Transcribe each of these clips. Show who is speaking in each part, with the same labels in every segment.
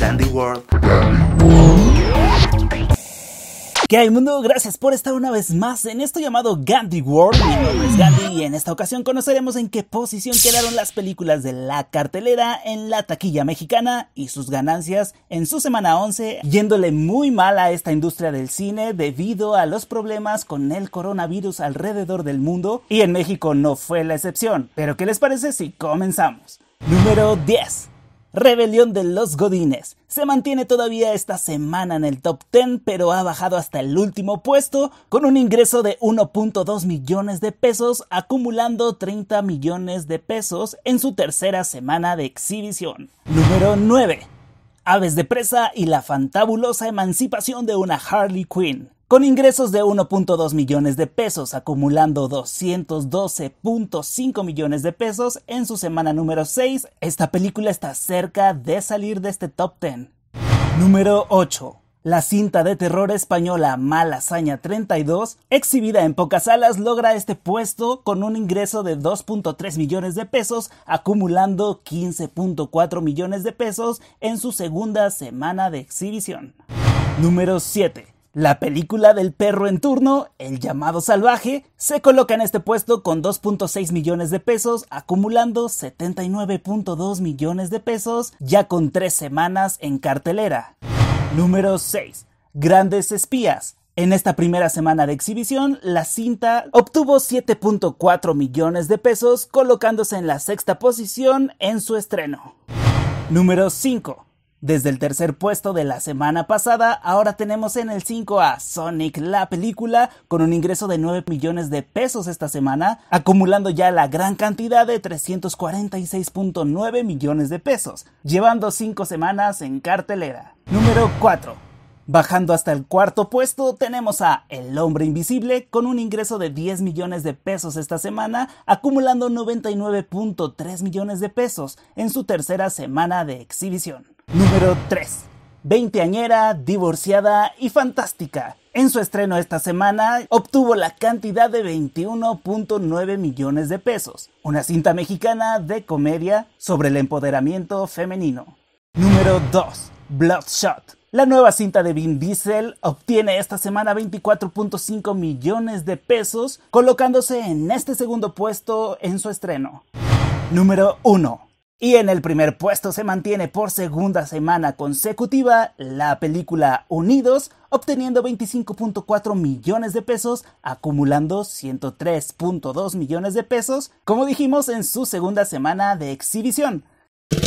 Speaker 1: Dandy World. ¿Qué hay mundo? Gracias por estar una vez más en esto llamado Gandhi World. Mi nombre es Gandhi y en esta ocasión conoceremos en qué posición quedaron las películas de la cartelera en la taquilla mexicana y sus ganancias en su semana 11, yéndole muy mal a esta industria del cine debido a los problemas con el coronavirus alrededor del mundo y en México no fue la excepción. Pero ¿qué les parece si comenzamos? Número 10. Rebelión de los Godines. Se mantiene todavía esta semana en el top 10, pero ha bajado hasta el último puesto con un ingreso de 1.2 millones de pesos, acumulando 30 millones de pesos en su tercera semana de exhibición. Número 9. Aves de presa y la fantabulosa emancipación de una Harley Quinn con ingresos de 1.2 millones de pesos, acumulando 212.5 millones de pesos en su semana número 6, esta película está cerca de salir de este top 10. Número 8. La cinta de terror española Malasaña 32, exhibida en pocas salas, logra este puesto con un ingreso de 2.3 millones de pesos, acumulando 15.4 millones de pesos en su segunda semana de exhibición. Número 7. La película del perro en turno, El llamado salvaje, se coloca en este puesto con 2.6 millones de pesos, acumulando 79.2 millones de pesos ya con tres semanas en cartelera. Número 6. Grandes espías. En esta primera semana de exhibición, la cinta obtuvo 7.4 millones de pesos, colocándose en la sexta posición en su estreno. Número 5. Desde el tercer puesto de la semana pasada, ahora tenemos en el 5 a Sonic la película, con un ingreso de 9 millones de pesos esta semana, acumulando ya la gran cantidad de 346.9 millones de pesos, llevando 5 semanas en cartelera. Número 4. Bajando hasta el cuarto puesto tenemos a El hombre invisible con un ingreso de 10 millones de pesos esta semana, acumulando 99.3 millones de pesos en su tercera semana de exhibición. Número 3. Veinteañera, divorciada y fantástica. En su estreno esta semana obtuvo la cantidad de 21.9 millones de pesos, una cinta mexicana de comedia sobre el empoderamiento femenino. Número 2. Bloodshot. La nueva cinta de Vin Diesel obtiene esta semana 24.5 millones de pesos, colocándose en este segundo puesto en su estreno. Número 1. Y en el primer puesto se mantiene por segunda semana consecutiva la película Unidos, obteniendo 25.4 millones de pesos, acumulando 103.2 millones de pesos, como dijimos en su segunda semana de exhibición.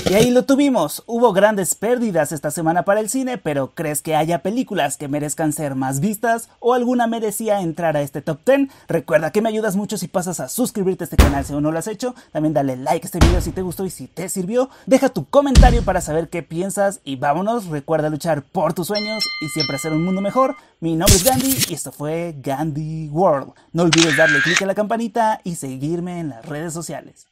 Speaker 1: Y ahí lo tuvimos. Hubo grandes pérdidas esta semana para el cine, pero ¿crees que haya películas que merezcan ser más vistas o alguna merecía entrar a este top 10? Recuerda que me ayudas mucho si pasas a suscribirte a este canal si aún no lo has hecho. También dale like a este video si te gustó y si te sirvió. Deja tu comentario para saber qué piensas y vámonos. Recuerda luchar por tus sueños y siempre hacer un mundo mejor. Mi nombre es Gandhi y esto fue Gandhi World. No olvides darle click a la campanita y seguirme en las redes sociales.